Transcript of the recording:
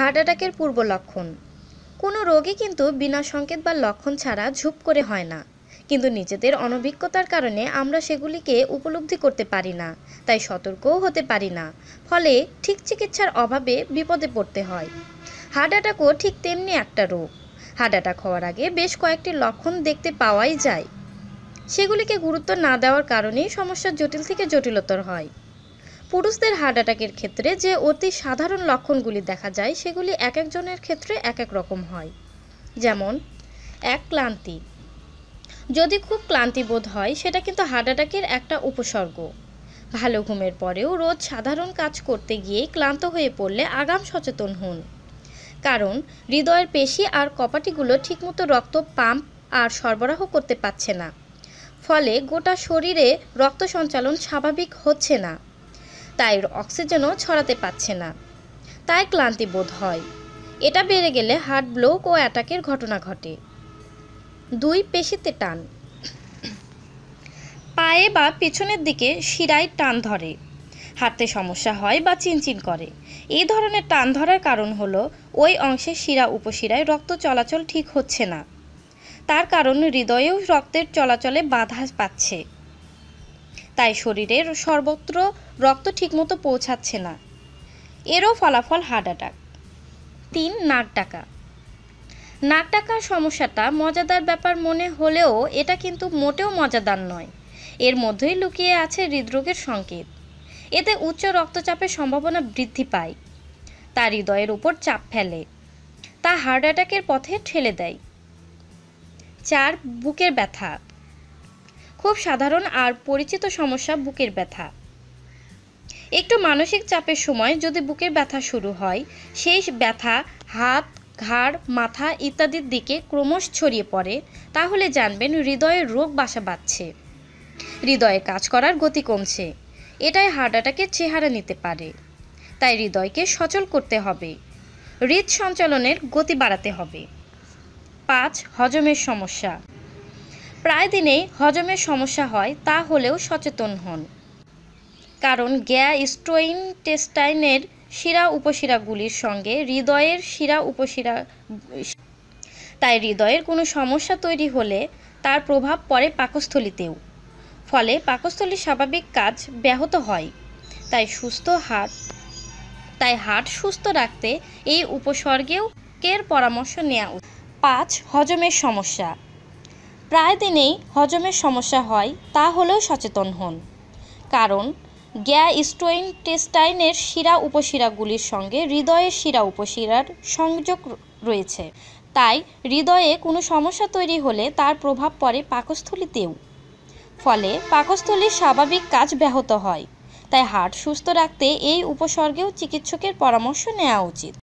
heart অ্যাটাকের পূর্ব লক্ষণ কোনো রোগী কিন্তু বিনা সংকেত বা লক্ষণ ছাড়া ঝুপ করে হয় না কিন্তু নিজেদের অনভিজ্ঞতার কারণে আমরা সেগুলিকে উপলব্ধি করতে পারি না তাই সতর্কও হতে পারি না ফলে ঠিক চিকিৎসার অভাবে বিপদে পড়তে হয় হার্ট অ্যাটাকও ঠিক তেমনি একটা রোগ হার্ট অ্যাটাক হওয়ার আগে বেশ কয়েকটি লক্ষণ দেখতে পাওয়াই যায় সেগুলিকে গুরুত্ব না দেওয়ার কারণেই সমস্যা জটিল থেকে জটিলতর হয় পুরুষদের হার্ট অ্যাটাকের ক্ষেত্রে যে অতি সাধারণ লক্ষণগুলি দেখা যায় সেগুলি এক একজনের ক্ষেত্রে এক এক রকম হয় যেমন এক ক্লান্তি যদি খুব ক্লান্তি বোধ হয় সেটা কিন্তু হার্ট অ্যাটাকের একটা উপসর্গ ভালো ঘুমের পরেও রোজ সাধারণ কাজ করতে গিয়ে ক্লান্ত হয়ে পড়লে আগাম সচেতন হন কারণ হৃদয়ের পেশি আর কপাটিগুলো ঠিকমতো রক্ত পাম্প আর সরবরাহ করতে পারছে না ফলে গোটা শরীরে রক্ত সঞ্চালন স্বাভাবিক হচ্ছে না তাই অক্সিজেনও ছড়াতে পারছে না তাই ক্লান্তি বোধ হয় এটা বেড়ে গেলে হার্ট ব্লক ও অ্যাটাকের ঘটনা ঘটে দুই পেশিতে টান পায়ে বা পেছনের দিকে শিরায় টান ধরে হাতে সমস্যা হয় বা চিনচিন করে এই ধরনের টান ধরার কারণ হলো ওই অংশে শিরা উপশিরায় রক্ত চলাচল ঠিক হচ্ছে না তার কারণ হৃদয়েও রক্তের চলাচলে বাধা পাচ্ছে তাই শরীরের সর্বত্র রক্ত ঠিকমতো পৌঁছাচ্ছে না এরও ফলাফল হার্ট অ্যাটাক তিন নাক ডাকা নাক ডাকার সমস্যাটা মজাদার ব্যাপার মনে হলেও এটা কিন্তু মোটেও মজাদার নয় এর মধ্যেই লুকিয়ে আছে হৃদরোগের সংকেত এতে উচ্চ রক্তচাপের সম্ভাবনা বৃদ্ধি পায় তা হৃদয়ের উপর চাপ ফেলে তা হার্ট অ্যাটাকের পথে ঠেলে দেয় চার বুকের ব্যথা খুব সাধারণ আর পরিচিত সমস্যা বুকের ব্যথা একটু মানসিক চাপের সময় যদি বুকের ব্যথা শুরু হয় সেই ব্যথা হাত ঘাড় মাথা ইত্যাদির দিকে ক্রমশ ছড়িয়ে পড়ে তাহলে জানবেন হৃদয়ের রোগ বাসা বাঁধছে হৃদয়ে কাজ করার গতি কমছে এটাই হার্ট অ্যাটাকের চেহারা নিতে পারে তাই হৃদয়কে সচল করতে হবে হৃদ সঞ্চালনের গতি বাড়াতে হবে পাঁচ হজমের সমস্যা প্রায় দিনেই হজমের সমস্যা হয় তা হলেও সচেতন হন কারণ গ্যা টেস্টাইনের শিরা উপশিরাগুলির সঙ্গে হৃদয়ের শিরা উপশিরা তাই হৃদয়ের কোনো সমস্যা তৈরি হলে তার প্রভাব পড়ে পাকস্থলিতেও ফলে পাকস্থলীর স্বাভাবিক কাজ ব্যাহত হয় তাই সুস্থ হার্ট তাই হাট সুস্থ রাখতে এই উপসর্গেও কের পরামর্শ নেওয়া পাঁচ হজমের সমস্যা প্রায় দিনেই হজমের সমস্যা হয় তা হলেও সচেতন হন কারণ গ্যাস্টোইন টেস্টাইনের শিরা উপশিরাগুলির সঙ্গে হৃদয়ের শিরা উপশিরার সংযোগ রয়েছে তাই হৃদয়ে কোনো সমস্যা তৈরি হলে তার প্রভাব পড়ে পাকস্থলীতেও ফলে পাকস্থলীর স্বাভাবিক কাজ ব্যাহত হয় তাই হার্ট সুস্থ রাখতে এই উপসর্গেও চিকিৎসকের পরামর্শ নেওয়া উচিত